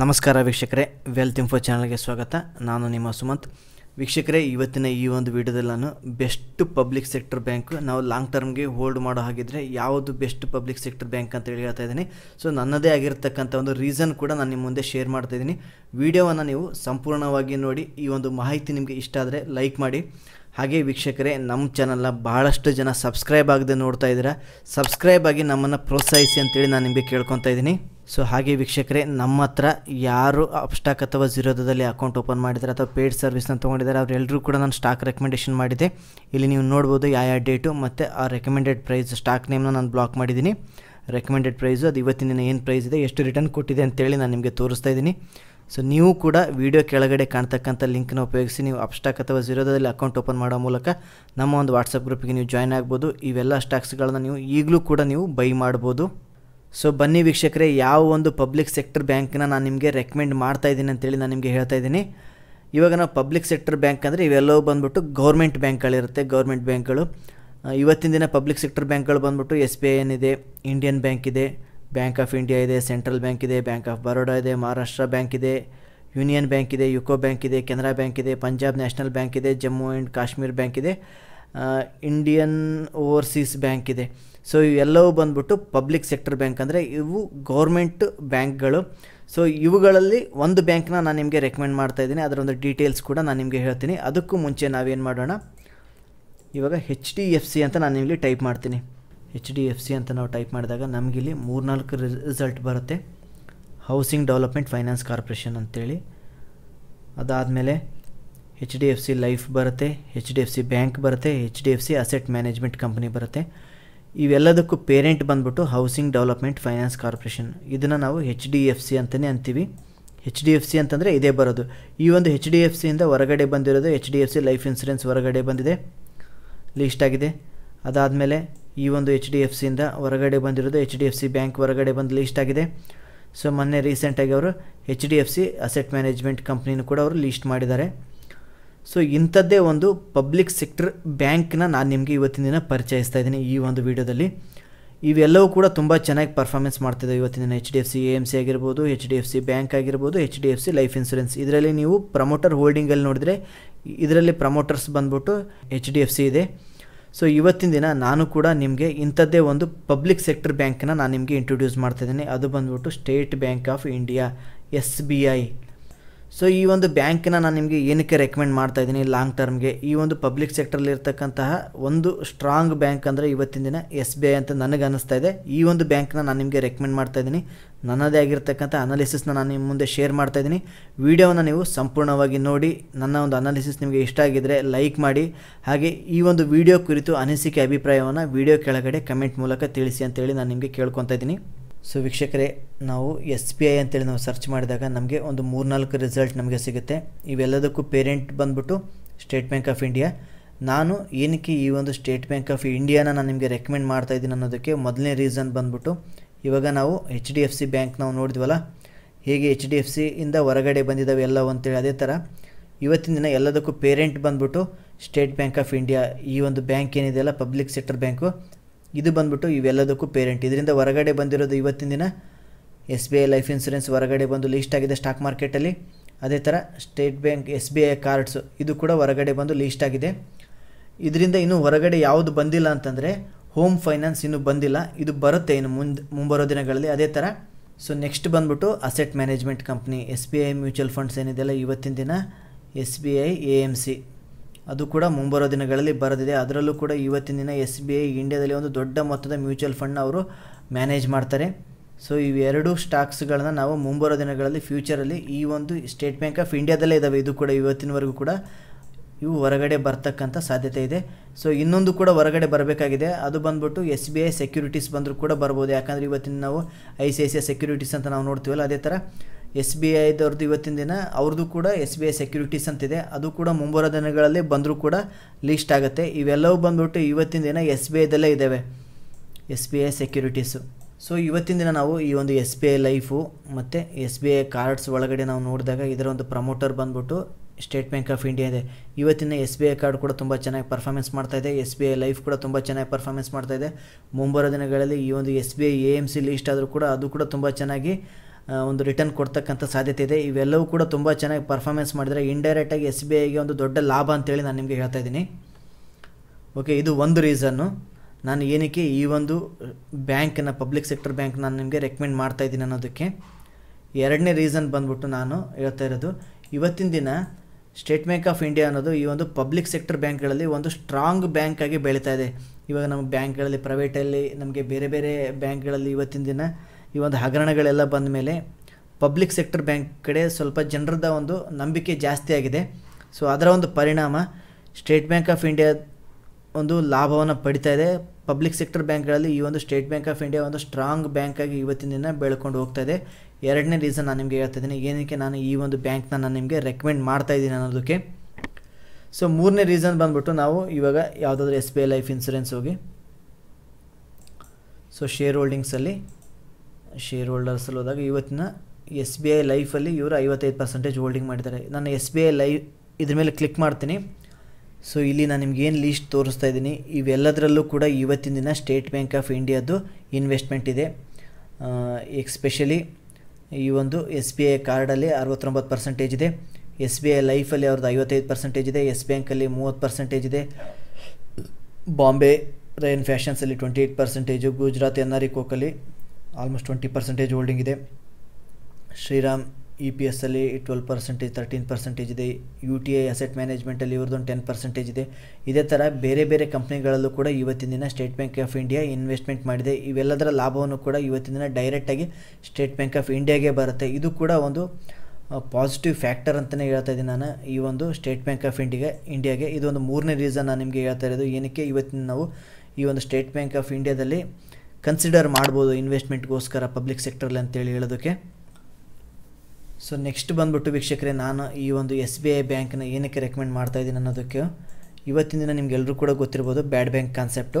ನಮಸ್ಕಾರ ವೀಕ್ಷಕರೇ wealth info ಚಾನಲ್ಗೆ ಸ್ವಾಗತ ನಾನು ನಿಮ್ಮ ಸುಮಂತ್ ವೀಕ್ಷಕರೇ ಇವತ್ತಿನ ಈ ಒಂದು ವಿಡಿಯೋದಲ್ಲಿ ನಾನು ಬೆಸ್ಟ್ ಪಬ್ಲಿಕ್ ಸೆಕ್ಟರ್ ಬ್ಯಾಂಕ್ ನಾವು ಲಾಂಗ್ ಟರ್ಮ್ಗೆ ಹೋಲ್ಡ್ ಮಾಡೋ ಹಾಗಿದ್ರೆ ಯಾವುದು ಬೆಸ್ಟ್ ಪಬ್ಲಿಕ್ ಸೆಕ್ಟರ್ ಬ್ಯಾಂಕ್ ಅಂತ ಹೇಳಿ ಹೇಳ್ತಾ ಇದ್ದೀನಿ ಸೊ ನನ್ನದೇ ಆಗಿರತಕ್ಕಂಥ ಒಂದು ರೀಸನ್ ಕೂಡ ನಾನು ನಿಮ್ಮ ಮುಂದೆ ಶೇರ್ ಮಾಡ್ತಾ ಇದ್ದೀನಿ ವೀಡಿಯೋವನ್ನು ನೀವು ಸಂಪೂರ್ಣವಾಗಿ ನೋಡಿ ಈ ಒಂದು ಮಾಹಿತಿ ನಿಮಗೆ ಇಷ್ಟ ಆದರೆ ಲೈಕ್ ಮಾಡಿ ಹಾಗೆ ವೀಕ್ಷಕರೇ ನಮ್ಮ ಚಾನಲ್ನ ಭಾಳಷ್ಟು ಜನ ಸಬ್ಸ್ಕ್ರೈಬ್ ಆಗದೆ ನೋಡ್ತಾ ಇದ್ದೀರಾ ಸಬ್ಸ್ಕ್ರೈಬ್ ಆಗಿ ನಮ್ಮನ್ನು ಪ್ರೋತ್ಸಾಹಿಸಿ ಅಂತೇಳಿ ನಾನು ನಿಮಗೆ ಕೇಳ್ಕೊತಾ ಇದ್ದೀನಿ ಸೊ ಹಾಗೆ ವೀಕ್ಷಕರೇ ನಮ್ಮ ಹತ್ರ ಯಾರು ಅಪ್ಸ್ಟಾಕ್ ಅಥವಾ ಝೀರೋದಲ್ಲಿ ಅಕೌಂಟ್ ಓಪನ್ ಮಾಡಿದ್ದಾರೆ ಅಥವಾ ಪೇಡ್ ಸರ್ವಿಸ್ನ ತೊಗೊಂಡಿದ್ದಾರೆ ಅವರೆಲ್ಲರೂ ಕೂಡ ನಾನು ಸ್ಟಾಕ್ ರೆಕಮೆಂಡೇಷನ್ ಮಾಡಿದೆ ಇಲ್ಲಿ ನೀವು ನೋಡ್ಬೋದು ಯಾವ ಯಾವ ಡೇಟು ಮತ್ತು ಆ ರೆಕಮೆಂಡೆಡ್ ಪ್ರೈಸ್ ಸ್ಟಾಕ್ ನೇಮ್ನ ನಾನು ಬ್ಲಾಕ್ ಮಾಡಿದ್ದೀನಿ ರೆಕಮೆಂಡೆಡ್ ಪ್ರೈಸು ಅದು ಇವತ್ತಿನ ಏನು ಪ್ರೈಸ್ ಇದೆ ಎಷ್ಟು ರಿಟರ್ನ್ ಕೊಟ್ಟಿದೆ ಅಂತೇಳಿ ನಾನು ನಿಮಗೆ ತೋರಿಸ್ತಾ ಇದ್ದೀನಿ ಸೊ ನೀವು ಕೂಡ ವಿಡಿಯೋ ಕೆಳಗಡೆ ಕಾಣ್ತಕ್ಕಂಥ ಲಿಂಕ್ನ ಉಪಯೋಗಿಸಿ ನೀವು ಅಪ್ಸ್ಟಾಕ್ ಅಥವಾ ಝೀರೋದಲ್ಲಿ ಅಕೌಂಟ್ ಓಪನ್ ಮಾಡೋ ಮೂಲಕ ನಮ್ಮ ಒಂದು ವಾಟ್ಸಪ್ ಗ್ರೂಪಿಗೆ ನೀವು ಜಾಯ್ನ್ ಆಗ್ಬೋದು ಇವೆಲ್ಲ ಸ್ಟಾಕ್ಸ್ಗಳನ್ನ ನೀವು ಈಗಲೂ ಕೂಡ ನೀವು ಬೈ ಮಾಡ್ಬೋದು ಸೊ ಬನ್ನಿ ವೀಕ್ಷಕರೇ ಯಾವ ಒಂದು ಪಬ್ಲಿಕ್ ಸೆಕ್ಟರ್ ಬ್ಯಾಂಕ್ನ ನಾನು ನಿಮಗೆ ರೆಕಮೆಂಡ್ ಮಾಡ್ತಾ ಇದ್ದೀನಿ ಅಂತೇಳಿ ನಾನು ನಿಮಗೆ ಹೇಳ್ತಾ ಇದ್ದೀನಿ ಇವಾಗ ನಾವು ಪಬ್ಲಿಕ್ ಸೆಕ್ಟರ್ ಬ್ಯಾಂಕ್ ಅಂದರೆ ಇವೆಲ್ಲವೂ ಬಂದುಬಿಟ್ಟು ಗೌರ್ಮೆಂಟ್ ಬ್ಯಾಂಕ್ಗಳಿರುತ್ತೆ ಗೌರ್ಮೆಂಟ್ ಬ್ಯಾಂಕ್ಗಳು ಇವತ್ತಿನ ದಿನ ಪಬ್ಲಿಕ್ ಸೆಕ್ಟರ್ ಬ್ಯಾಂಕ್ಗಳು ಬಂದುಬಿಟ್ಟು ಎಸ್ ಬಿ ಐ ಏನಿದೆ ಇಂಡಿಯನ್ ಬ್ಯಾಂಕ್ ಇದೆ ಬ್ಯಾಂಕ್ ಆಫ್ ಇಂಡಿಯಾ ಇದೆ ಸೆಂಟ್ರಲ್ ಬ್ಯಾಂಕ್ ಇದೆ ಬ್ಯಾಂಕ್ ಆಫ್ ಬರೋಡಾ ಇದೆ ಮಹಾರಾಷ್ಟ್ರ ಬ್ಯಾಂಕ್ ಇದೆ ಯೂನಿಯನ್ ಬ್ಯಾಂಕ್ ಇದೆ ಯುಕೋ ಬ್ಯಾಂಕ್ ಇದೆ ಕೆನರಾ ಬ್ಯಾಂಕ್ ಇದೆ ಪಂಜಾಬ್ ನ್ಯಾಷನಲ್ ಬ್ಯಾಂಕ್ ಇದೆ ಜಮ್ಮು ಆ್ಯಂಡ್ ಕಾಶ್ಮೀರ್ ಬ್ಯಾಂಕ್ ಇದೆ ಇಂಡಿಯನ್ ಓವರ್ಸೀಸ್ ಬ್ಯಾಂಕ್ ಇದೆ ಸೊ ಇವೆಲ್ಲವೂ ಬಂದ್ಬಿಟ್ಟು ಪಬ್ಲಿಕ್ ಸೆಕ್ಟರ್ ಬ್ಯಾಂಕ್ ಅಂದರೆ ಇವು ಗೌರ್ಮೆಂಟ್ ಬ್ಯಾಂಕ್ಗಳು ಸೊ ಇವುಗಳಲ್ಲಿ ಒಂದು ಬ್ಯಾಂಕ್ನ ನಾನು ನಿಮಗೆ ರೆಕಮೆಂಡ್ ಮಾಡ್ತಾ ಇದ್ದೀನಿ ಅದರ ಒಂದು ಡೀಟೇಲ್ಸ್ ಕೂಡ ನಾನು ನಿಮಗೆ ಹೇಳ್ತೀನಿ ಅದಕ್ಕೂ ಮುಂಚೆ ನಾವೇನು ಮಾಡೋಣ ಇವಾಗ ಹೆಚ್ ಡಿ ಎಫ್ ಸಿ ಅಂತ ನಾನು ನಿಮಗೆ ಟೈಪ್ ಮಾಡ್ತೀನಿ ಎಚ್ ಡಿ ಎಫ್ ಸಿ ಅಂತ ನಾವು ಟೈಪ್ ಮಾಡಿದಾಗ ನಮಗಿಲ್ಲಿ ಮೂರ್ನಾಲ್ಕು ರಿಸಲ್ಟ್ ಬರುತ್ತೆ ಹೌಸಿಂಗ್ ಡೆವಲಪ್ಮೆಂಟ್ ಫೈನಾನ್ಸ್ ಕಾರ್ಪೊರೇಷನ್ ಅಂತೇಳಿ ಅದಾದಮೇಲೆ H D F C Life ಬರುತ್ತೆ H D F C Bank ಬರುತ್ತೆ H D F C Asset management Company ಬರುತ್ತೆ ಇವೆಲ್ಲದಕ್ಕೂ ಪೇರೆಂಟ್ ಬಂದ್ಬಿಟ್ಟು ಹೌಸಿಂಗ್ ಡೆವಲಪ್ಮೆಂಟ್ ಫೈನಾನ್ಸ್ ಕಾರ್ಪೊರೇಷನ್ ಇದನ್ನು ನಾವು ಎಚ್ ಡಿ ಎಫ್ ಸಿ ಅಂತಲೇ ಅಂತೀವಿ ಎಚ್ ಡಿ ಎಫ್ ಸಿ ಅಂತಂದರೆ ಇದೇ ಬರೋದು ಈ ಒಂದು ಎಚ್ ಡಿ ಎಫ್ ಸಿಯಿಂದ ಹೊರಗಡೆ ಬಂದಿರೋದು H D F C Life Insurance ಹೊರಗಡೆ ಬಂದಿದೆ ಲೀಸ್ಟ್ ಆಗಿದೆ ಅದಾದಮೇಲೆ ಈ ಒಂದು ಎಚ್ ಡಿ ಎಫ್ ಸಿಯಿಂದ ಹೊರಗಡೆ ಬಂದಿರೋದು H D F C Bank ಹೊರಗಡೆ ಬಂದು ಲೀಸ್ಟ್ ಆಗಿದೆ ಸೊ ಮೊನ್ನೆ ರೀಸೆಂಟಾಗಿ ಅವರು H D F C Asset Management ಕಂಪ್ನಿನೂ ಕೂಡ ಅವರು ಲೀಸ್ಟ್ ಮಾಡಿದ್ದಾರೆ ಸೊ ಇಂಥದ್ದೇ ಒಂದು ಪಬ್ಲಿಕ್ ಸೆಕ್ಟರ್ ಬ್ಯಾಂಕ್ನ ನಾನು ನಿಮಗೆ ಇವತ್ತಿನ ದಿನ ಪರಿಚಯಿಸ್ತಾ ಇದ್ದೀನಿ ಈ ಒಂದು ವಿಡಿಯೋದಲ್ಲಿ ಇವೆಲ್ಲವೂ ಕೂಡ ತುಂಬ ಚೆನ್ನಾಗಿ ಪರ್ಫಾರ್ಮೆನ್ಸ್ ಮಾಡ್ತಿದೆ ಇವತ್ತಿನ ದಿನ H D F C A M C ಆಗಿರ್ಬೋದು H D F C Bank ಆಗಿರ್ಬೋದು H D F C Life Insurance ಇದರಲ್ಲಿ ನೀವು ಪ್ರಮೋಟರ್ ಹೋಲ್ಡಿಂಗಲ್ಲಿ ನೋಡಿದರೆ ಇದರಲ್ಲಿ ಪ್ರಮೋಟರ್ಸ್ ಬಂದ್ಬಿಟ್ಟು ಎಚ್ ಡಿ ಎಫ್ ಸಿ ಇದೆ ಸೊ ಇವತ್ತಿನ ದಿನ ನಾನು ಕೂಡ ನಿಮಗೆ ಇಂಥದ್ದೇ ಒಂದು ಪಬ್ಲಿಕ್ ಸೆಕ್ಟರ್ ಬ್ಯಾಂಕನ್ನ ನಾನು ನಿಮಗೆ ಇಂಟ್ರೊಡ್ಯೂಸ್ ಮಾಡ್ತಾಯಿದ್ದೀನಿ ಅದು ಬಂದ್ಬಿಟ್ಟು State Bank of India S B I so ಈ ಒಂದು ಬ್ಯಾಂಕಿನ ನಾನು ನಿಮಗೆ ಏನಕ್ಕೆ ರೆಕಮೆಂಡ್ ಮಾಡ್ತಾ ಇದ್ದೀನಿ ಲಾಂಗ್ ಟರ್ಮ್ಗೆ ಈ ಒಂದು ಪಬ್ಲಿಕ್ ಸೆಕ್ಟರ್ಲಿರ್ತಕ್ಕಂತಹ ಒಂದು ಸ್ಟ್ರಾಂಗ್ ಬ್ಯಾಂಕ್ ಅಂದರೆ ಇವತ್ತಿನ ದಿನ ಎಸ್ ಬಿ ಐ ಅಂತ ನನಗೆ ಅನ್ನಿಸ್ತಾ ಇದೆ ಈ ಒಂದು ಬ್ಯಾಂಕ್ನ ನಾನು ನಿಮಗೆ ರೆಕಮೆಂಡ್ ಮಾಡ್ತಾ ಇದ್ದೀನಿ ನನ್ನದೇ ಆಗಿರ್ತಕ್ಕಂಥ ಅನಾಲಿಸಿಸ್ನ ನಾನು ನಿಮ್ಮ ಮುಂದೆ ಶೇರ್ ಮಾಡ್ತಾ ಇದ್ದೀನಿ ವೀಡಿಯೋನ ನೀವು ಸಂಪೂರ್ಣವಾಗಿ ನೋಡಿ ನನ್ನ ಒಂದು ಅನಾಲಿಸಿಸ್ ನಿಮಗೆ ಇಷ್ಟ ಆಗಿದ್ದರೆ ಲೈಕ್ ಮಾಡಿ ಹಾಗೆ ಈ ಒಂದು ವಿಡಿಯೋ ಕುರಿತು ಅನಿಸಿಕೆ ಅಭಿಪ್ರಾಯವನ್ನು ವಿಡಿಯೋ ಕೆಳಗಡೆ ಕಮೆಂಟ್ ಮೂಲಕ ತಿಳಿಸಿ ಅಂತೇಳಿ ನಾನು ನಿಮಗೆ ಕೇಳ್ಕೊತಾ ಇದ್ದೀನಿ ಸೊ ವೀಕ್ಷಕರೇ ನಾವು ಎಸ್ ಬಿ ಐ ಅಂತೇಳಿ ನಾವು ಸರ್ಚ್ ಮಾಡಿದಾಗ ನಮಗೆ ಒಂದು ಮೂರ್ನಾಲ್ಕು ರಿಸಲ್ಟ್ ನಮಗೆ ಸಿಗುತ್ತೆ ಇವೆಲ್ಲದಕ್ಕೂ ಪೇರೆಂಟ್ ಬಂದ್ಬಿಟ್ಟು ಸ್ಟೇಟ್ ಬ್ಯಾಂಕ್ ಆಫ್ ಇಂಡಿಯಾ ನಾನು ಏನಕ್ಕೆ ಈ ಒಂದು ಸ್ಟೇಟ್ ಬ್ಯಾಂಕ್ ಆಫ್ ಇಂಡಿಯಾನ ನಾನು ನಿಮಗೆ ರೆಕಮೆಂಡ್ ಮಾಡ್ತಾ ಇದ್ದೀನಿ ಅನ್ನೋದಕ್ಕೆ ಮೊದಲನೇ ರೀಸನ್ ಬಂದ್ಬಿಟ್ಟು ಇವಾಗ ನಾವು H D F C Bank ನಾವು ನೋಡಿದ್ವಲ್ಲ ಹೇಗೆ ಎಚ್ ಡಿ ಎಫ್ ಸಿಯಿಂದ ಹೊರಗಡೆ ಬಂದಿದ್ದಾವೆ ಎಲ್ಲವೂ ಅಂತೇಳಿ ಅದೇ ಥರ ಇವತ್ತಿನ ದಿನ ಎಲ್ಲದಕ್ಕೂ ಪೇರೆಂಟ್ ಬಂದ್ಬಿಟ್ಟು ಸ್ಟೇಟ್ ಬ್ಯಾಂಕ್ ಆಫ್ ಇಂಡಿಯಾ ಈ ಒಂದು ಬ್ಯಾಂಕ್ ಏನಿದೆಯಲ್ಲ ಪಬ್ಲಿಕ್ ಸೆಕ್ಟರ್ ಬ್ಯಾಂಕು ಇದು ಬಂದುಬಿಟ್ಟು ಇವೆಲ್ಲದಕ್ಕೂ ಪೇರೆಂಟ್ ಇದರಿಂದ ಹೊರಗಡೆ ಬಂದಿರೋದು ಇವತ್ತಿನ ದಿನ S B I life Insurance ಹೊರಗಡೆ ಬಂದು ಲೀಸ್ಟ್ ಆಗಿದೆ ಸ್ಟಾಕ್ ಮಾರ್ಕೆಟಲ್ಲಿ ಅದೇ ಥರ State Bank S B I Cards ಇದು ಕೂಡ ಹೊರಗಡೆ ಬಂದು ಲೀಸ್ಟ್ ಆಗಿದೆ ಇದರಿಂದ ಇನ್ನೂ ಹೊರಗಡೆ ಯಾವುದು ಬಂದಿಲ್ಲ ಅಂತಂದರೆ ಹೋಮ್ ಫೈನಾನ್ಸ್ ಇನ್ನೂ ಬಂದಿಲ್ಲ ಇದು ಬರುತ್ತೆ ಇನ್ನು ಮುಂದೆ ಮುಂಬರೋ ದಿನಗಳಲ್ಲಿ ಅದೇ ಥರ ಸೊ ನೆಕ್ಸ್ಟ್ ಬಂದುಬಿಟ್ಟು asset management company S B I mutual funds ಏನಿದೆಲ್ಲ ಇವತ್ತಿನ ದಿನ S B I A M C ಅದು ಕೂಡ ಮುಂಬರೋ ದಿನಗಳಲ್ಲಿ ಬರೆದಿದೆ ಅದರಲ್ಲೂ ಕೂಡ ಇವತ್ತಿನ ದಿನ ಎಸ್ ಬಿ ಐ ಇಂಡಿಯಾದಲ್ಲಿ ಒಂದು ದೊಡ್ಡ ಮೊತ್ತದ ಮ್ಯೂಚುವಲ್ ಫಂಡ್ನ ಅವರು ಮ್ಯಾನೇಜ್ ಮಾಡ್ತಾರೆ ಸೊ ಇವೆರಡು ಸ್ಟಾಕ್ಸ್ಗಳನ್ನ ನಾವು ಮುಂಬರೋ ದಿನಗಳಲ್ಲಿ ಫ್ಯೂಚರಲ್ಲಿ ಈ ಒಂದು ಸ್ಟೇಟ್ ಬ್ಯಾಂಕ್ ಆಫ್ ಇಂಡಿಯಾದಲ್ಲೇ ಇದ್ದಾವೆ ಇದು ಕೂಡ ಇವತ್ತಿನವರೆಗೂ ಕೂಡ ಇವು ಹೊರಗಡೆ ಬರ್ತಕ್ಕಂಥ ಸಾಧ್ಯತೆ ಇದೆ ಸೊ ಇನ್ನೊಂದು ಕೂಡ ಹೊರಗಡೆ ಬರಬೇಕಾಗಿದೆ ಅದು ಬಂದ್ಬಿಟ್ಟು ಎಸ್ ಬಿ ಐ ಸೆಕ್ಯೂರಿಟೀಸ್ ಬಂದರೂ ಕೂಡ ಬರ್ಬೋದು ಯಾಕಂದರೆ ಇವತ್ತಿನ ನಾವು I C I C I Securities ಅಂತ ನಾವು ನೋಡ್ತೀವಲ್ಲ ಅದೇ ಥರ ಎಸ್ ಬಿ ಐದವ್ರದ್ದು ಇವತ್ತಿನ ದಿನ ಅವ್ರದ್ದು ಕೂಡ ಎಸ್ ಬಿ ಐ ಸೆಕ್ಯೂರಿಟೀಸ್ ಅಂತಿದೆ ಅದು ಕೂಡ ಮುಂಬರುವ ದಿನಗಳಲ್ಲಿ ಬಂದರೂ ಕೂಡ ಲೀಸ್ಟ್ ಆಗುತ್ತೆ ಇವೆಲ್ಲವೂ ಬಂದ್ಬಿಟ್ಟು ಇವತ್ತಿನ ದಿನ ಎಸ್ ಬಿ ಐದಲ್ಲೇ ಇದ್ದಾವೆ S B I securities so ಇವತ್ತಿನ ದಿನ ನಾವು ಈ ಒಂದು ಎಸ್ ಬಿ ಐ ಲೈಫು ಮತ್ತು ಎಸ್ ಬಿ ಐ ಕಾರ್ಡ್ಸ್ ಒಳಗಡೆ ನಾವು ನೋಡಿದಾಗ ಇದರ ಒಂದು ಪ್ರಮೋಟರ್ ಬಂದ್ಬಿಟ್ಟು ಸ್ಟೇಟ್ ಬ್ಯಾಂಕ್ ಆಫ್ ಇಂಡಿಯಾ ಇದೆ ಇವತ್ತಿನ ಎಸ್ ಬಿ ಐ ಕಾರ್ಡ್ ಕೂಡ ತುಂಬ ಚೆನ್ನಾಗಿ ಪರ್ಫಾರ್ಮೆನ್ಸ್ ಇದೆ ಎಸ್ ಬಿ ಐ ಲೈಫ್ ಕೂಡ ತುಂಬ ಚೆನ್ನಾಗಿ ಪರ್ಫಾರ್ಮೆನ್ಸ್ ಮಾಡ್ತಾಯಿದೆ ಮುಂಬರೋ ದಿನಗಳಲ್ಲಿ ಈ ಒಂದು S B I A M C list ಆದರೂ ಕೂಡ ಅದು ಕೂಡ ತುಂಬ ಚೆನ್ನಾಗಿ ಒಂದು ರಿಟರ್ನ್ ಕೊಡ್ತಕ್ಕಂಥ ಸಾಧ್ಯತೆ ಇದೆ ಇವೆಲ್ಲವೂ ಕೂಡ ತುಂಬ ಚೆನ್ನಾಗಿ ಪರ್ಫಾರ್ಮೆನ್ಸ್ ಮಾಡಿದರೆ ಇಂಡೈರೆಕ್ಟಾಗಿ ಎಸ್ ಬಿ ಐಗೆ ಒಂದು ದೊಡ್ಡ ಲಾಭ ಅಂತೇಳಿ ನಾನು ನಿಮಗೆ ಹೇಳ್ತಾ ಇದ್ದೀನಿ ಓಕೆ ಇದು ಒಂದು ರೀಸನ್ನು ನಾನು ಏನಕ್ಕೆ ಈ ಒಂದು ಬ್ಯಾಂಕನ್ನು ಪಬ್ಲಿಕ್ ಸೆಕ್ಟರ್ ಬ್ಯಾಂಕ್ ನಾನು ನಿಮಗೆ ರೆಕಮೆಂಡ್ ಮಾಡ್ತಾ ಇದ್ದೀನಿ ಅನ್ನೋದಕ್ಕೆ ಎರಡನೇ ರೀಸನ್ ಬಂದ್ಬಿಟ್ಟು ನಾನು ಹೇಳ್ತಾ ಇರೋದು ಇವತ್ತಿನ ದಿನ ಸ್ಟೇಟ್ ಬ್ಯಾಂಕ್ ಆಫ್ ಇಂಡಿಯಾ ಅನ್ನೋದು ಈ ಒಂದು ಪಬ್ಲಿಕ್ ಸೆಕ್ಟರ್ ಬ್ಯಾಂಕ್ಗಳಲ್ಲಿ ಒಂದು ಸ್ಟ್ರಾಂಗ್ ಬ್ಯಾಂಕ್ ಆಗಿ ಬೆಳೀತಾ ಇದೆ ಇವಾಗ ನಮ್ಮ ಬ್ಯಾಂಕ್ಗಳಲ್ಲಿ ಪ್ರೈವೇಟಲ್ಲಿ ನಮಗೆ ಬೇರೆ ಬೇರೆ ಬ್ಯಾಂಕ್ಗಳಲ್ಲಿ ಇವತ್ತಿನ ದಿನ ಈ ಒಂದು ಹಗರಣಗಳೆಲ್ಲ ಬಂದ ಮೇಲೆ ಪಬ್ಲಿಕ್ ಸೆಕ್ಟರ್ ಬ್ಯಾಂಕ್ ಕಡೆ ಸ್ವಲ್ಪ ಜನರದ ಒಂದು ನಂಬಿಕೆ ಜಾಸ್ತಿ ಆಗಿದೆ ಸೊ ಅದರ ಒಂದು ಪರಿಣಾಮ ಸ್ಟೇಟ್ ಬ್ಯಾಂಕ್ ಆಫ್ ಇಂಡಿಯಾ ಒಂದು ಲಾಭವನ್ನು ಪಡಿತಾ ಇದೆ ಪಬ್ಲಿಕ್ ಸೆಕ್ಟರ್ ಬ್ಯಾಂಕ್ಗಳಲ್ಲಿ ಈ ಒಂದು ಸ್ಟೇಟ್ ಬ್ಯಾಂಕ್ ಆಫ್ ಇಂಡಿಯಾ ಒಂದು ಸ್ಟ್ರಾಂಗ್ ಬ್ಯಾಂಕ್ ಆಗಿ ಇವತ್ತಿನ ದಿನ ಬೆಳ್ಕೊಂಡು ಹೋಗ್ತಾ ಇದೆ ಎರಡನೇ ರೀಸನ್ ನಾನು ನಿಮಗೆ ಹೇಳ್ತಾ ಇದ್ದೀನಿ ಏನಕ್ಕೆ ನಾನು ಈ ಒಂದು ಬ್ಯಾಂಕ್ನ ನಾನು ನಿಮಗೆ ರೆಕಮೆಂಡ್ ಮಾಡ್ತಾ ಇದ್ದೀನಿ ಅನ್ನೋದಕ್ಕೆ ಸೊ ಮೂರನೇ ರೀಸನ್ ಬಂದ್ಬಿಟ್ಟು ನಾವು ಇವಾಗ ಯಾವುದಾದ್ರೂ S B I life insurance ಹೋಗಿ ಸೊ ಶೇರ್ ಹೋಲ್ಡಿಂಗ್ಸಲ್ಲಿ ಶೇರ್ ಹೋಲ್ಡರ್ಸಲ್ಲಿ ಹೋದಾಗ ಇವತ್ತಿನ ಎಸ್ ಬಿ ಐ ಲೈಫಲ್ಲಿ ಇವರು ಐವತ್ತೈದು ಪರ್ಸೆಂಟೇಜ್ ಹೋಲ್ಡಿಂಗ್ ಮಾಡಿದ್ದಾರೆ ನಾನು ಎಸ್ ಬಿ ಐ ಲೈವ್ ಇದ್ರ ಮೇಲೆ ಕ್ಲಿಕ್ ಮಾಡ್ತೀನಿ ಸೊ ಇಲ್ಲಿ ನಾನು ನಿಮ್ಗೇನು ಲೀಸ್ಟ್ ತೋರಿಸ್ತಾ ಇದ್ದೀನಿ ಇವೆಲ್ಲದರಲ್ಲೂ ಕೂಡ ಇವತ್ತಿನ ದಿನ ಸ್ಟೇಟ್ ಬ್ಯಾಂಕ್ ಆಫ್ ಇಂಡಿಯಾದ್ದು ಇನ್ವೆಸ್ಟ್ಮೆಂಟ್ ಇದೆ ಎಕ್ಸ್ಪೆಷಲಿ ಈ ಒಂದು ಎಸ್ ಬಿ ಐ ಕಾರ್ಡಲ್ಲಿ ಅರವತ್ತೊಂಬತ್ತು ಪರ್ಸೆಂಟೇಜ್ ಇದೆ ಎಸ್ ಬಿ ಐ ಲೈಫಲ್ಲಿ ಅವ್ರದ್ದು ಐವತ್ತೈದು ಪರ್ಸೆಂಟೇಜ್ ಇದೆ ಎಸ್ ಬ್ಯಾಂಕಲ್ಲಿ ಮೂವತ್ತು ಪರ್ಸೆಂಟೇಜ್ ಇದೆ ಬಾಂಬೆ ರೈನ್ ಫ್ಯಾಷನ್ಸಲ್ಲಿ twenty eight percentage Gujarat N R E ಕೋಕಲ್ಲಿ ಆಲ್ಮೋಸ್ಟ್ ಟ್ವೆಂಟಿ ಪರ್ಸೆಂಟೇಜ್ ಹೋಲ್ಡಿಂಗ್ ಇದೆ ಶ್ರೀರಾಮ್ ಇ ಪಿ ಎಸ್ ಅಲ್ಲಿ ಟ್ವೆಲ್ ಪರ್ಸೆಂಟೇಜ್ ತರ್ಟೀನ್ ಪರ್ಸೆಂಟೇಜ್ ಇದೆ ಯು ಟಿ ಐ ಅಸೆಟ್ ಮ್ಯಾನೇಜ್ಮೆಂಟಲ್ಲಿ ಇವ್ರದ್ದೊಂದು ಟೆನ್ ಪರ್ಸೆಂಟೇಜ್ ಇದೆ ಇದೇ ಥರ ಬೇರೆ ಬೇರೆ ಕಂಪ್ನಿಗಳಲ್ಲೂ ಕೂಡ ಇವತ್ತಿನ ದಿನ State Bank of India investment ಮಾಡಿದೆ ಇವೆಲ್ಲದರ ಲಾಭವನ್ನು ಕೂಡ ಇವತ್ತಿನ ದಿನ ಡೈರೆಕ್ಟಾಗಿ ಸ್ಟೇಟ್ ಬ್ಯಾಂಕ್ ಆಫ್ ಇಂಡಿಯಾಗೆ ಬರುತ್ತೆ ಇದು ಕೂಡ ಒಂದು ಪಾಸಿಟಿವ್ ಫ್ಯಾಕ್ಟರ್ ಅಂತಲೇ ಹೇಳ್ತಾ ಇದ್ದೀನಿ ನಾನು ಈ ಒಂದು ಸ್ಟೇಟ್ ಬ್ಯಾಂಕ್ ಆಫ್ ಇಂಡಿಯಾ ಇಂಡಿಯಾಗೆ ಇದೊಂದು ಮೂರನೇ ರೀಸನ್ ನಾನು ನಿಮಗೆ ಹೇಳ್ತಾ ಇರೋದು ಏನಕ್ಕೆ ಇವತ್ತಿನ ನಾವು ಈ ಒಂದು ಸ್ಟೇಟ್ ಬ್ಯಾಂಕ್ ಆಫ್ ಇಂಡಿಯಾದಲ್ಲಿ ಕನ್ಸಿಡರ್ ಮಾಡ್ಬೋದು ಇನ್ವೆಸ್ಟ್ಮೆಂಟ್ಗೋಸ್ಕರ ಪಬ್ಲಿಕ್ ಸೆಕ್ಟರಲ್ಲಿ ಅಂತೇಳಿ ಹೇಳೋದಕ್ಕೆ ಸೊ ನೆಕ್ಸ್ಟ್ ಬಂದ್ಬಿಟ್ಟು ವೀಕ್ಷಕರೇ ನಾನು ಈ ಒಂದು ಎಸ್ ಬಿ ಐ ಬ್ಯಾಂಕ್ನ ಏನಕ್ಕೆ ರೆಕಮೆಂಡ್ ಮಾಡ್ತಾ ಇದ್ದೀನಿ ಅನ್ನೋದಕ್ಕೆ ಇವತ್ತಿನ ದಿನ ನಿಮಗೆಲ್ಲರೂ ಕೂಡ ಗೊತ್ತಿರ್ಬೋದು ಬ್ಯಾಡ್ ಬ್ಯಾಂಕ್ ಕಾನ್ಸೆಪ್ಟು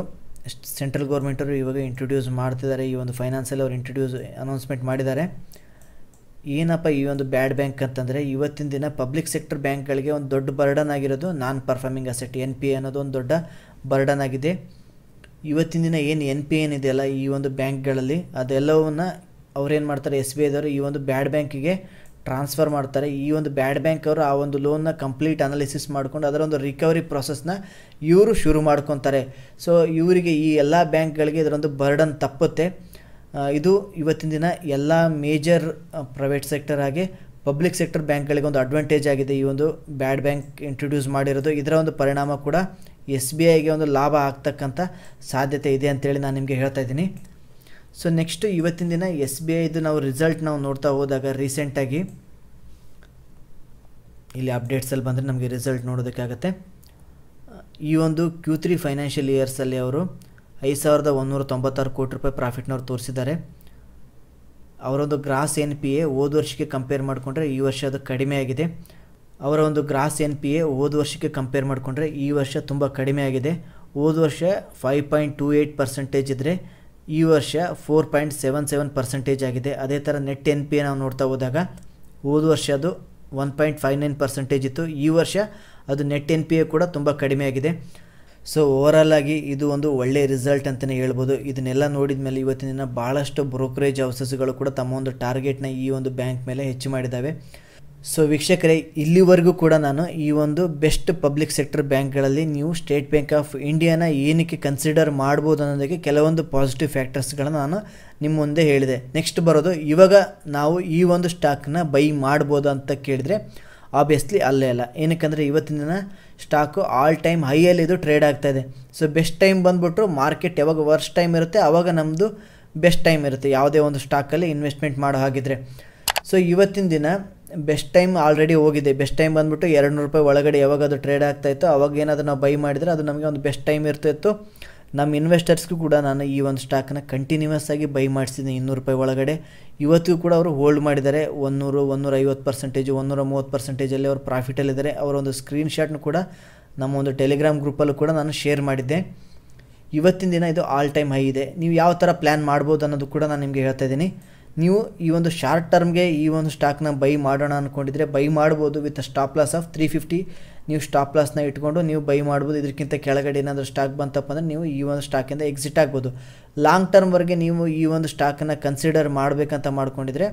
ಸೆಂಟ್ರಲ್ ಗೌರ್ಮೆಂಟವರು ಇವಾಗ ಇಂಟ್ರೊಡ್ಯೂಸ್ ಮಾಡ್ತಿದ್ದಾರೆ ಈ ಒಂದು ಫೈನಾನ್ಸಲ್ಲಿ ಅವರು ಇಂಟ್ರೊಡ್ಯೂಸ್ ಅನೌನ್ಸ್ಮೆಂಟ್ ಮಾಡಿದ್ದಾರೆ ಏನಪ್ಪ ಈ ಒಂದು ಬ್ಯಾಡ್ ಬ್ಯಾಂಕ್ ಅಂತಂದರೆ ಇವತ್ತಿನ ದಿನ ಪಬ್ಲಿಕ್ ಸೆಕ್ಟರ್ ಬ್ಯಾಂಕ್ಗಳಿಗೆ ಒಂದು ದೊಡ್ಡ ಬರ್ಡನ್ ಆಗಿರೋದು non performing asset N P ಅನ್ನೋದು ಒಂದು ದೊಡ್ಡ ಬರ್ಡನ್ ಆಗಿದೆ ಇವತ್ತಿನ ದಿನ ಏನು ಎನ್ ಪಿ ಏನಿದೆಯಲ್ಲ ಈ ಒಂದು ಬ್ಯಾಂಕ್ಗಳಲ್ಲಿ ಅದೆಲ್ಲವನ್ನು ಅವ್ರೇನು ಮಾಡ್ತಾರೆ ಎಸ್ ಬಿ ಐದವರು ಈ ಒಂದು ಬ್ಯಾಡ್ ಬ್ಯಾಂಕಿಗೆ ಟ್ರಾನ್ಸ್ಫರ್ ಮಾಡ್ತಾರೆ ಈ ಒಂದು ಬ್ಯಾಡ್ ಬ್ಯಾಂಕ್ ಅವರು ಆ ಒಂದು ಲೋನ್ನ ಕಂಪ್ಲೀಟ್ ಅನಾಲಿಸಿಸ್ ಮಾಡಿಕೊಂಡು ಅದರ ಒಂದು ರಿಕವರಿ ಪ್ರೊಸೆಸ್ನ ಇವರು ಶುರು ಮಾಡ್ಕೊತಾರೆ ಸೊ ಇವರಿಗೆ ಈ ಎಲ್ಲ ಬ್ಯಾಂಕ್ಗಳಿಗೆ ಇದರೊಂದು ಬರ್ಡನ್ ತಪ್ಪುತ್ತೆ ಇದು ಇವತ್ತಿನ ದಿನ ಎಲ್ಲ ಮೇಜರ್ ಪ್ರೈವೇಟ್ ಸೆಕ್ಟರ್ ಹಾಗೆ ಪಬ್ಲಿಕ್ ಸೆಕ್ಟರ್ ಬ್ಯಾಂಕ್ಗಳಿಗೆ ಒಂದು ಅಡ್ವಾಂಟೇಜ್ ಆಗಿದೆ ಈ ಒಂದು ಬ್ಯಾಡ್ ಬ್ಯಾಂಕ್ ಇಂಟ್ರೊಡ್ಯೂಸ್ ಮಾಡಿರೋದು ಇದರ ಒಂದು ಪರಿಣಾಮ ಕೂಡ ಎಸ್ ಬಿ ಐಗೆ ಒಂದು ಲಾಭ ಆಗ್ತಕ್ಕಂಥ ಸಾಧ್ಯತೆ ಇದೆ ಅಂತೇಳಿ ನಾನು ನಿಮಗೆ ಹೇಳ್ತಾ ಇದ್ದೀನಿ ಸೊ ನೆಕ್ಸ್ಟು ಇವತ್ತಿನ ದಿನ ಎಸ್ ಬಿ ಐದು ನಾವು ರಿಸಲ್ಟ್ ನಾವು ನೋಡ್ತಾ ಹೋದಾಗ ರೀಸೆಂಟಾಗಿ ಇಲ್ಲಿ ಅಪ್ಡೇಟ್ಸಲ್ಲಿ ಬಂದರೆ ನಮಗೆ ರಿಸಲ್ಟ್ ನೋಡೋದಕ್ಕಾಗತ್ತೆ ಈ ಒಂದು ಕ್ಯೂ ತ್ರೀ ಫೈನಾನ್ಷಿಯಲ್ ಇಯರ್ಸಲ್ಲಿ ಅವರು ಐದು ಸಾವಿರದ ಒಂದೂರ ತೊಂಬತ್ತಾರು ಕೋಟಿ ರೂಪಾಯಿ ಪ್ರಾಫಿಟ್ನವ್ರು ತೋರಿಸಿದ್ದಾರೆ ಅವರೊಂದು ಗ್ರಾಸ್ ಎನ್ ಪಿ ಎ ಹೋದ ವರ್ಷಕ್ಕೆ ಕಂಪೇರ್ ಮಾಡಿಕೊಂಡ್ರೆ ಈ ವರ್ಷ ಅದು ಕಡಿಮೆ ಆಗಿದೆ ಅವರ ಒಂದು ಗ್ರಾಸ್ ಎನ್ ಪಿ ಎ ಹೋದ ವರ್ಷಕ್ಕೆ ಕಂಪೇರ್ ಮಾಡಿಕೊಂಡ್ರೆ ಈ ವರ್ಷ ತುಂಬ ಕಡಿಮೆ ಆಗಿದೆ ಹೋದ ವರ್ಷ five point two eight percentage ಇದ್ದರೆ ಈ ವರ್ಷ four point seven seven percentage ಆಗಿದೆ ಅದೇ ಥರ ನೆಟ್ ಎನ್ ಪಿ ಎ ನಾವು ನೋಡ್ತಾ ಹೋದಾಗ ಹೋದ ವರ್ಷ ಅದು one point five nine percentage ಇತ್ತು ಈ ವರ್ಷ ಅದು ನೆಟ್ ಎನ್ ಪಿ ಎ ಕೂಡ ತುಂಬ ಕಡಿಮೆ ಆಗಿದೆ ಸೊ ಓವರಾಲ್ ಆಗಿ ಇದು ಒಂದು ಒಳ್ಳೆಯ ರಿಸಲ್ಟ್ ಅಂತಲೇ ಹೇಳ್ಬೋದು ಇದನ್ನೆಲ್ಲ ನೋಡಿದ ಮೇಲೆ ಇವತ್ತಿನ ಭಾಳಷ್ಟು ಬ್ರೋಕರೇಜ್ ಹೌಸಸ್ಗಳು ಕೂಡ ತಮ್ಮ ಒಂದು ಟಾರ್ಗೆಟ್ನ ಈ ಒಂದು ಬ್ಯಾಂಕ್ ಮೇಲೆ ಹೆಚ್ಚು ಮಾಡಿದ್ದಾವೆ ಸೊ ವೀಕ್ಷಕರೇ ಇಲ್ಲಿವರೆಗೂ ಕೂಡ ನಾನು ಈ ಒಂದು ಬೆಸ್ಟ್ ಪಬ್ಲಿಕ್ ಸೆಕ್ಟರ್ ಬ್ಯಾಂಕ್ಗಳಲ್ಲಿ ನೀವು ಸ್ಟೇಟ್ ಬ್ಯಾಂಕ್ ಆಫ್ ಇಂಡಿಯಾನ ಏನಕ್ಕೆ ಕನ್ಸಿಡರ್ ಮಾಡ್ಬೋದು ಅನ್ನೋದಕ್ಕೆ ಕೆಲವೊಂದು ಪಾಸಿಟಿವ್ ಫ್ಯಾಕ್ಟರ್ಸ್ಗಳನ್ನು ನಾನು ನಿಮ್ಮ ಮುಂದೆ ಹೇಳಿದೆ ನೆಕ್ಸ್ಟ್ ಬರೋದು ಇವಾಗ ನಾವು ಈ ಒಂದು ಸ್ಟಾಕ್ನ ಬೈ ಮಾಡ್ಬೋದು ಅಂತ ಕೇಳಿದ್ರೆ ಆಬ್ವಿಯಸ್ಲಿ ಅಲ್ಲೇ ಅಲ್ಲ ಏನಕ್ಕಂದರೆ ಇವತ್ತಿನ ದಿನ ಸ್ಟಾಕು ಆಲ್ ಟೈಮ್ ಹೈಯಲ್ಲಿ ಇದು ಟ್ರೇಡ್ ಆಗ್ತಾ ಇದೆ ಸೊ ಬೆಸ್ಟ್ ಟೈಮ್ ಬಂದುಬಿಟ್ರು ಮಾರ್ಕೆಟ್ ಯಾವಾಗ ವರ್ಸ್ಟ್ ಟೈಮ್ ಇರುತ್ತೆ ಆವಾಗ ನಮ್ಮದು ಬೆಸ್ಟ್ ಟೈಮ್ ಇರುತ್ತೆ ಯಾವುದೇ ಒಂದು ಸ್ಟಾಕಲ್ಲಿ ಇನ್ವೆಸ್ಟ್ಮೆಂಟ್ ಮಾಡೋ ಹಾಗಿದ್ರೆ ಸೊ ಇವತ್ತಿನ ದಿನ ಬೆಸ್ಟ್ ಟೈಮ್ ಆಲ್ರೆಡಿ ಹೋಗಿದೆ ಬೆಸ್ಟ್ ಟೈಮ್ ಬಂದ್ಬಿಟ್ಟು ಎರಡು ನೂರು ರೂಪಾಯಿ ಒಳಗಡೆ ಯಾವಾಗ ಅದು ಟ್ರೇಡ್ ಆಗ್ತಾಯಿತ್ತು ಅವಾಗ ಏನಾದರೂ ನಾವು ಬೈ ಮಾಡಿದರೆ ಅದು ನಮಗೆ ಒಂದು ಬೆಸ್ಟ್ ಟೈಮ್ ಇರ್ತಿತ್ತು ನಮ್ಮ ಇನ್ವೆಸ್ಟರ್ಸ್ಗೂ ಕೂಡ ನಾನು ಈ ಒಂದು ಸ್ಟಾಕ್ನ ಕಂಟಿನ್ಯೂಸ್ ಆಗಿ ಬೈ ಮಾಡಿಸಿದ್ದೀನಿ ಇನ್ನೂರು ರೂಪಾಯಿ ಒಳಗಡೆ ಇವತ್ತಿಗೂ ಕೂಡ ಅವರು ಹೋಲ್ಡ್ ಮಾಡಿದ್ದಾರೆ ಒಂದೂರು ಒಂದೂರ ಐವತ್ತು ಪರ್ಸೆಂಟೇಜು ಒಂದೂರ ಮೂವತ್ತು ಪರ್ಸೆಂಟೇಜಲ್ಲಿ ಅವರು ಪ್ರಾಫಿಟಲ್ಲಿದ್ದಾರೆ ಅವರ ಒಂದು ಸ್ಕ್ರೀನ್ ಕೂಡ ನಮ್ಮ ಒಂದು ಟೆಲಿಗ್ರಾಮ್ ಗ್ರೂಪಲ್ಲೂ ಕೂಡ ನಾನು ಶೇರ್ ಮಾಡಿದ್ದೆ ಇವತ್ತಿನ ದಿನ ಇದು ಆಲ್ ಟೈಮ್ ಹೈ ಇದೆ ನೀವು ಯಾವ ಥರ ಪ್ಲ್ಯಾನ್ ಮಾಡ್ಬೋದು ಅನ್ನೋದು ಕೂಡ ನಾನು ನಿಮಗೆ ಹೇಳ್ತಾ ಇದ್ದೀನಿ ನೀವು ಈ ಒಂದು ಶಾರ್ಟ್ ಟರ್ಮ್ಗೆ ಈ ಒಂದು ಸ್ಟಾಕ್ನ ಬೈ ಮಾಡೋಣ ಅಂದ್ಕೊಂಡಿದ್ರೆ ಬೈ ಮಾಡ್ಬೋದು with stop loss of three fifty ನೀವು ಸ್ಟಾಪ್ ಲಾಸ್ನ ಇಟ್ಕೊಂಡು ನೀವು ಬೈ ಮಾಡ್ಬೋದು ಇದಕ್ಕಿಂತ ಕೆಳಗಡೆ ಏನಾದರೂ ಸ್ಟಾಕ್ ಬಂತಪ್ಪ ಅಂದರೆ ನೀವು ಈ ಒಂದು ಸ್ಟಾಕಿಂದ ಎಕ್ಸಿಟ್ ಆಗ್ಬೋದು ಲಾಂಗ್ ಟರ್ಮ್ವರೆಗೆ ನೀವು ಈ ಒಂದು ಸ್ಟಾಕನ್ನು ಕನ್ಸಿಡರ್ ಮಾಡಬೇಕಂತ ಮಾಡ್ಕೊಂಡಿದ್ರೆ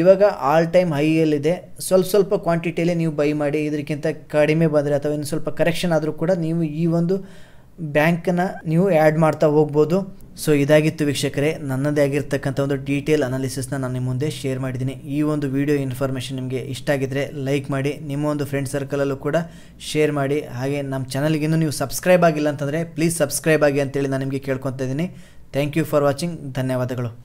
ಇವಾಗ ಆಲ್ ಟೈಮ್ ಹೈಯಲ್ಲಿದೆ ಸ್ವಲ್ಪ ಸ್ವಲ್ಪ ಕ್ವಾಂಟಿಟಿಯಲ್ಲಿ ನೀವು ಬೈ ಮಾಡಿ ಇದಕ್ಕಿಂತ ಕಡಿಮೆ ಬಂದರೆ ಅಥವಾ ಇನ್ನು ಸ್ವಲ್ಪ ಕರೆಕ್ಷನ್ ಆದರೂ ಕೂಡ ನೀವು ಈ ಒಂದು ಬ್ಯಾಂಕ್ನ ನೀವು ಆ್ಯಡ್ ಮಾಡ್ತಾ ಹೋಗ್ಬೋದು ಸೊ ಇದಾಗಿತ್ತು ವೀಕ್ಷಕರೇ ನನ್ನದೇ ಆಗಿರ್ತಕ್ಕಂಥ ಒಂದು ಡೀಟೇಲ್ ಅನಾಲಿಸಿಸ್ನ ನಾನು ನಿಮ್ಮ ಮುಂದೆ ಶೇರ್ ಮಾಡಿದ್ದೀನಿ ಈ ಒಂದು ವಿಡಿಯೋ ಇನ್ಫಾರ್ಮೇಷನ್ ನಿಮಗೆ ಇಷ್ಟ ಆಗಿದ್ದರೆ ಲೈಕ್ ಮಾಡಿ ನಿಮ್ಮ ಒಂದು ಫ್ರೆಂಡ್ ಸರ್ಕಲಲ್ಲೂ ಕೂಡ ಶೇರ್ ಮಾಡಿ ಹಾಗೆ ನಮ್ಮ ಚಾನಲ್ಗಿನ್ನೂ ನೀವು ಸಬ್ಸ್ಕ್ರೈಬ್ ಆಗಿಲ್ಲ ಅಂತಂದರೆ ಪ್ಲೀಸ್ ಸಬ್ಸ್ಕ್ರೈಬ್ ಆಗಿ ಅಂತೇಳಿ ನಾನು ನಿಮಗೆ ಕೇಳ್ಕೊತಾ ಇದ್ದೀನಿ ಥ್ಯಾಂಕ್ ಯು ಫಾರ್ ವಾಚಿಂಗ್ ಧನ್ಯವಾದಗಳು